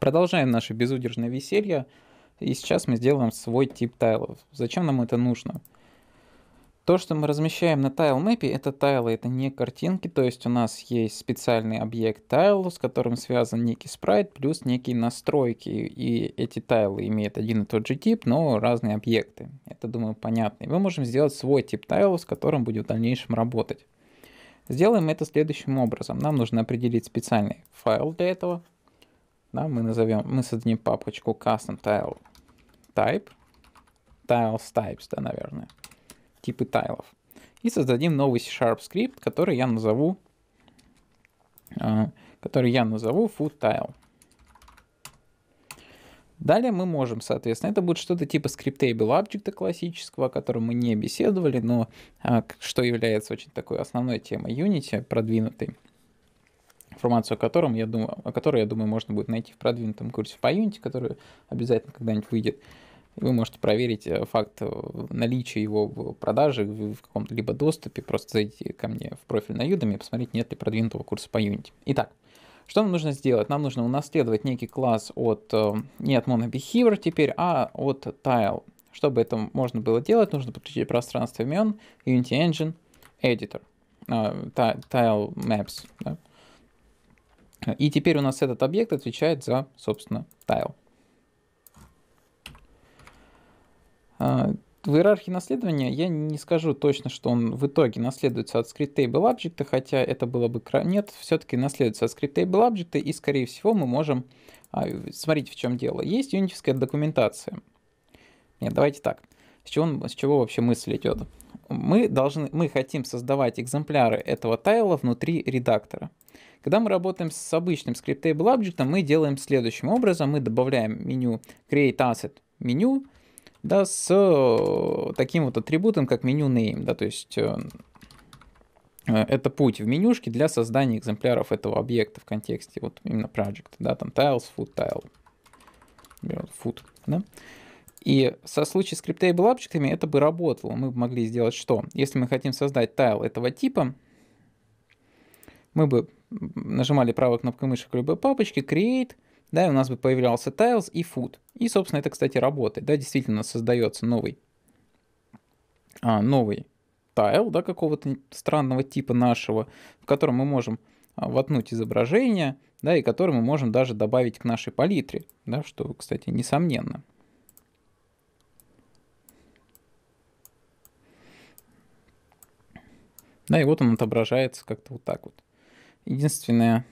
Продолжаем наше безудержное веселье. И сейчас мы сделаем свой тип тайлов. Зачем нам это нужно? То, что мы размещаем на тайл мэпе, это тайлы, это не картинки, то есть у нас есть специальный объект тайл, с которым связан некий спрайт, плюс некие настройки, и эти тайлы имеют один и тот же тип, но разные объекты. Это, думаю, понятно. И мы можем сделать свой тип тайлов, с которым будем в дальнейшем работать. Сделаем это следующим образом. Нам нужно определить специальный файл для этого — да, мы назовем, мы создадим папочку custom tile type, tiles types, да, наверное, типы тайлов. И создадим новый C-Sharp скрипт, который я назову, э, который я назову food tile. Далее мы можем, соответственно, это будет что-то типа scriptable объекта классического, о котором мы не беседовали, но а, что является очень такой основной темой Unity, продвинутой информацию о котором, я думаю, о которой, я думаю, можно будет найти в продвинутом курсе по Unity, который обязательно когда-нибудь выйдет. вы можете проверить э, факт э, наличия его в продаже в каком либо доступе. Просто зайдите ко мне в профиль на Udemy и посмотреть, нет ли продвинутого курса по Unity. Итак, что нам нужно сделать? Нам нужно унаследовать некий класс от, э, не от MonoBehaviour теперь, а от Tile. Чтобы это можно было делать, нужно подключить пространство имен, Unity Engine, Editor, uh, Tile Maps. Да? И теперь у нас этот объект отвечает за, собственно, тайл. В иерархии наследования я не скажу точно, что он в итоге наследуется от scriptable object, хотя это было бы... Нет, все-таки наследуется от scriptable object, и, скорее всего, мы можем... А, смотрите, в чем дело. Есть юнитовская документация. Нет, давайте так. С чего, с чего вообще мысль идет? Мы, должны, мы хотим создавать экземпляры этого тайла внутри редактора. Когда мы работаем с обычным scriptable object, мы делаем следующим образом. Мы добавляем меню create asset меню, да, с э, таким вот атрибутом, как меню name, да, то есть э, э, это путь в менюшке для создания экземпляров этого объекта в контексте вот именно project, да, там tiles, food tile, food, да. И со случае с scriptable объектами это бы работало. Мы могли сделать что? Если мы хотим создать тайл этого типа, мы бы нажимали правой кнопкой мыши в любой папочке, create, да, и у нас бы появлялся tiles и food. И, собственно, это, кстати, работает, да, действительно создается новый, а, новый Tile, да, какого-то странного типа нашего, в котором мы можем а, воткнуть изображение, да, и который мы можем даже добавить к нашей палитре, да, что, кстати, несомненно. Да, и вот он отображается как-то вот так вот. Единственное,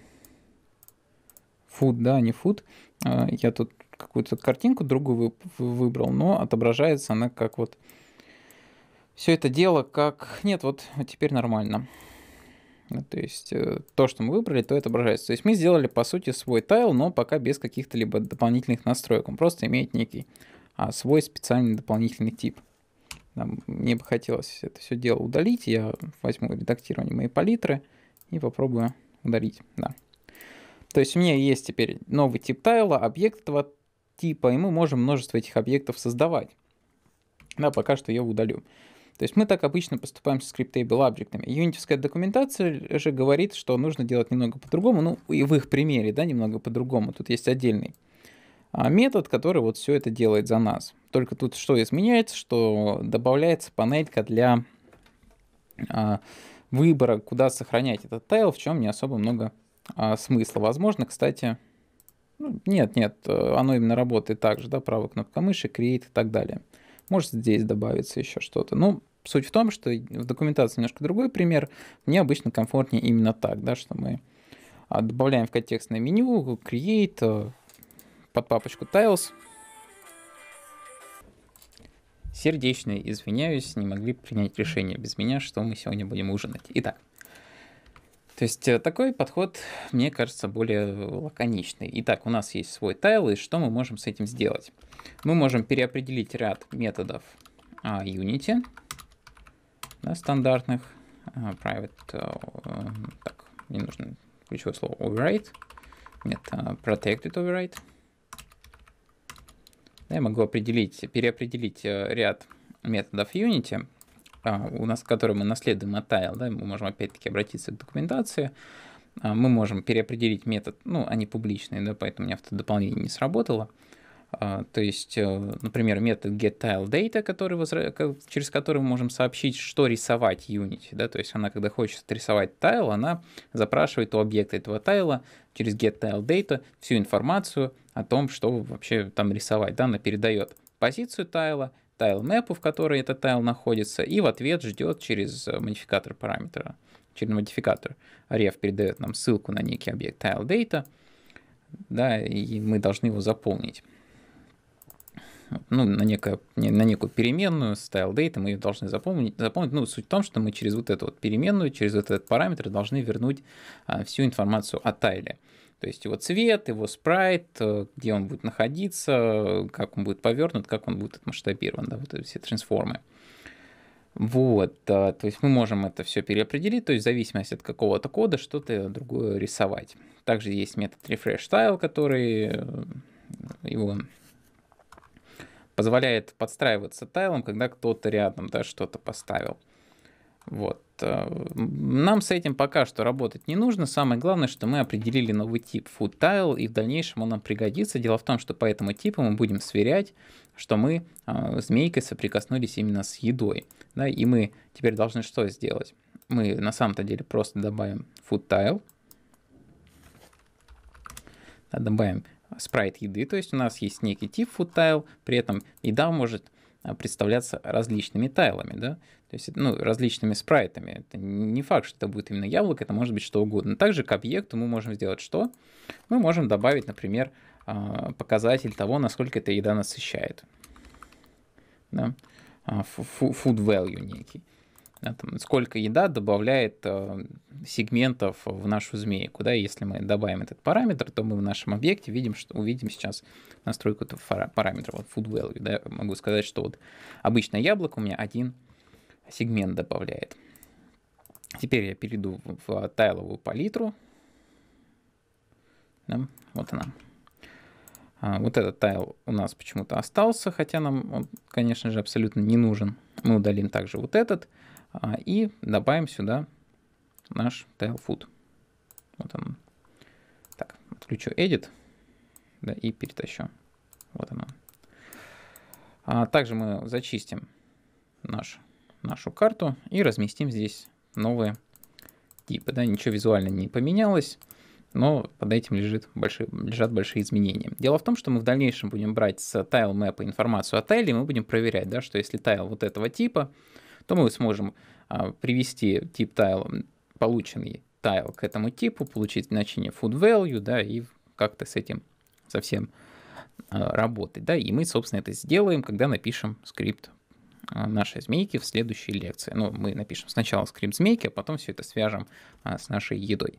food, да, не food, а, я тут какую-то картинку другую выбрал, но отображается она как вот все это дело как... Нет, вот, теперь нормально. Ну, то есть э, то, что мы выбрали, то и отображается. То есть мы сделали, по сути, свой тайл, но пока без каких-то либо дополнительных настроек. Он просто имеет некий а, свой специальный дополнительный тип. Нам, мне бы хотелось это все дело удалить. Я возьму редактирование моей палитры и попробую удалить, да. То есть у меня есть теперь новый тип тайла, объект этого типа, и мы можем множество этих объектов создавать. Да, пока что я удалю. То есть мы так обычно поступаем со scriptable объектами. Юнитовская документация же говорит, что нужно делать немного по-другому, ну и в их примере, да, немного по-другому. Тут есть отдельный а, метод, который вот все это делает за нас. Только тут что изменяется, что добавляется панелька для а, выбора, куда сохранять этот тайл, в чем не особо много а, смысла. Возможно, кстати, ну, нет, нет, э, оно именно работает так же, да, правая кнопка мыши, create и так далее. Может, здесь добавится еще что-то. Ну, суть в том, что в документации немножко другой пример. Мне обычно комфортнее именно так, да, что мы а, добавляем в контекстное меню create э, под папочку tiles, Сердечно извиняюсь, не могли принять решение без меня, что мы сегодня будем ужинать. Итак, то есть э, такой подход, мне кажется, более лаконичный. Итак, у нас есть свой тайл, и что мы можем с этим сделать? Мы можем переопределить ряд методов а, Unity, да, стандартных, а, private, э, так, мне нужно ключевое слово override, нет, э, protected override, да, ну, я могу определить, переопределить э, ряд методов Unity, а, у нас, который мы наследуем от Tile, да, мы можем опять-таки обратиться к документации, а, мы можем переопределить метод, ну, они публичные, да, поэтому у меня автодополнение не сработало. А, то есть, э, например метод getTileData, который возра... через который мы можем сообщить, что рисовать Unity. Да? То есть она, когда хочет рисовать тайл, она запрашивает у объекта этого тайла через getTileData всю информацию о том, что вообще там рисовать. Да? Она передает позицию тайла, тайл мэпу, в которой этот тайл находится, и в ответ ждет через э, модификатор параметра, через модификатор. Ref передает нам ссылку на некий объект tile data да, и мы должны его заполнить ну, на, некое, на некую переменную style-date, мы ее должны запомнить. запомнить. Ну, суть в том, что мы через вот эту вот переменную, через вот этот параметр должны вернуть а, всю информацию о тайле. То есть его цвет, его спрайт, э, где он будет находиться, как он будет повернут, как он будет отмасштабирован, да, вот эти все трансформы. Вот, то есть мы можем это все переопределить, то есть в зависимости от какого-то кода что-то другое рисовать. Также есть метод refresh style, который э, его позволяет подстраиваться тайлом, когда кто-то рядом да, что-то поставил. Вот. Э, нам с этим пока что работать не нужно. Самое главное, что мы определили новый тип food tile, и в дальнейшем он нам пригодится. Дело в том, что по этому типу мы будем сверять, что мы э, змейкой соприкоснулись именно с едой. Да, и мы теперь должны что сделать? Мы на самом-то деле просто добавим food tile, добавим спрайт еды, то есть у нас есть некий тип food tile, при этом еда может а, представляться различными тайлами, да, то есть, ну, различными спрайтами. Это не факт, что это будет именно яблоко, это может быть что угодно. Также к объекту мы можем сделать что? Мы можем добавить, например, а, показатель того, насколько эта еда насыщает. Да? А, food value некий. Да, там, сколько еда добавляет сегментов в нашу змейку. Да? Если мы добавим этот параметр, то мы в нашем объекте видим, что увидим сейчас настройку этого параметра, вот food value. Да? Могу сказать, что вот обычное яблоко у меня один сегмент добавляет. Теперь я перейду в, тайловую палитру. Да? Вот она. А, вот этот тайл у нас почему-то остался, хотя нам он, конечно же, абсолютно не нужен. Мы удалим также вот этот а, и добавим сюда наш tile food. Вот он. Так, отключу edit, да, и перетащу. Вот оно. А также мы зачистим наш, нашу карту и разместим здесь новые типы. Да, ничего визуально не поменялось, но под этим лежит большие, лежат большие изменения. Дело в том, что мы в дальнейшем будем брать с tile map информацию о тайле, и мы будем проверять, да, что если тайл вот этого типа, то мы сможем а, привести тип тайла полученный тайл к этому типу, получить значение food value, да, и как-то с этим совсем э, работать, да, и мы, собственно, это сделаем, когда напишем скрипт а, нашей змейки в следующей лекции. Ну, мы напишем сначала скрипт змейки, а потом все это свяжем а, с нашей едой.